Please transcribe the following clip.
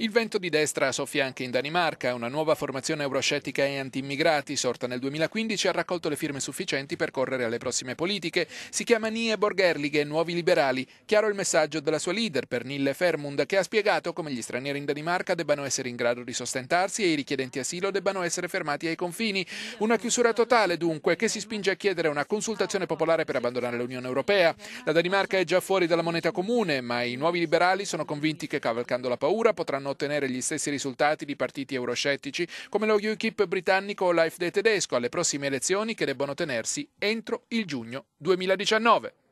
Il vento di destra soffia anche in Danimarca. Una nuova formazione euroscettica e anti-immigrati, sorta nel 2015, ha raccolto le firme sufficienti per correre alle prossime politiche. Si chiama Nie Borgerlighe, Nuovi Liberali. Chiaro il messaggio della sua leader, Pernille Fermund, che ha spiegato come gli stranieri in Danimarca debbano essere in grado di sostentarsi e i richiedenti asilo debbano essere fermati ai confini. Una chiusura totale, dunque, che si spinge a chiedere una consultazione popolare per abbandonare l'Unione Europea. La Danimarca è già fuori dalla moneta comune, ma i nuovi liberali sono convinti che, cavalcando la paura, potranno potranno ottenere gli stessi risultati di partiti euroscettici come lo UKIP britannico o l'AfD tedesco alle prossime elezioni che debbono tenersi entro il giugno 2019.